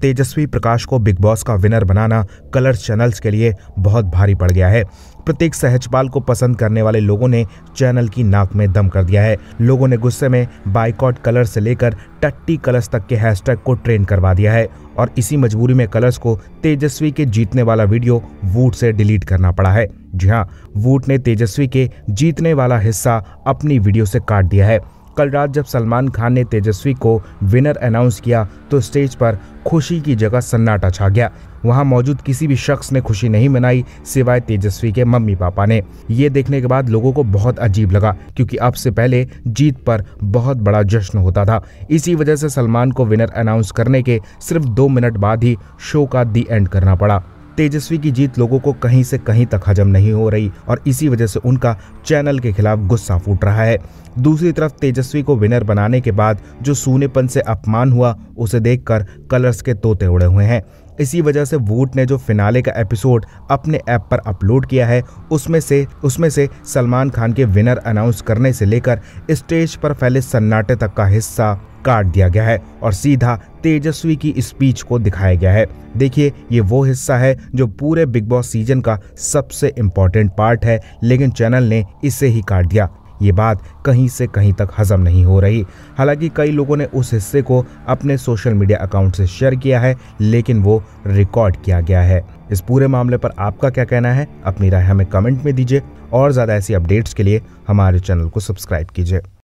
तेजस्वी प्रकाश को Bigg Boss का winner बनाना कलर्स चैनल्स के लिए बहुत भारी पड़ गया है प्रत्येक सहजपाल को पसंद करने वाले लोगों ने चैनल की नाक में दम कर दिया है लोगों ने गुस्से में बाइकॉट कलर से लेकर टट्टी कलर्स तक के हैशटैग को ट्रेंड करवा दिया है और इसी मजबूरी में कलर्स को तेजस्वी के जीतने वाला वीडियो वूट से डिलीट करना पड़ा है जी हाँ वूट ने तेजस्वी के जीतने वाला हिस्सा अपनी वीडियो से काट दिया है कल रात जब सलमान खान ने तेजस्वी को विनर अनाउंस किया तो स्टेज पर खुशी की जगह सन्नाटा छा गया वहां मौजूद किसी भी शख्स ने खुशी नहीं मनाई सिवाय तेजस्वी के मम्मी पापा ने ये देखने के बाद लोगों को बहुत अजीब लगा क्योंकि अब से पहले जीत पर बहुत बड़ा जश्न होता था इसी वजह से सलमान को विनर अनाउंस करने के सिर्फ दो मिनट बाद ही शो का दी एंड करना पड़ा तेजस्वी की जीत लोगों को कहीं से कहीं तक हजम नहीं हो रही और इसी वजह से उनका चैनल के खिलाफ गुस्सा फूट रहा है दूसरी तरफ तेजस्वी को विनर बनाने के बाद जो सूनेपन से अपमान हुआ उसे देखकर कलर्स के तोते उड़े हुए हैं इसी वजह से वूट ने जो फिनाले का एपिसोड अपने ऐप पर अपलोड किया है उसमें से उसमें से सलमान खान के विनर अनाउंस करने से लेकर स्टेज पर फैले सन्नाटे तक का हिस्सा काट दिया गया है और सीधा तेजस्वी की स्पीच को दिखाया गया है देखिए ये वो हिस्सा है जो पूरे बिग बॉस सीजन का सबसे इम्पोर्टेंट पार्ट है लेकिन चैनल ने इसे ही काट दिया ये बात कहीं से कहीं तक हजम नहीं हो रही हालांकि कई लोगों ने उस हिस्से को अपने सोशल मीडिया अकाउंट से शेयर किया है लेकिन वो रिकॉर्ड किया गया है इस पूरे मामले पर आपका क्या कहना है अपनी राय हमें कमेंट में दीजिए और ज़्यादा ऐसी अपडेट्स के लिए हमारे चैनल को सब्सक्राइब कीजिए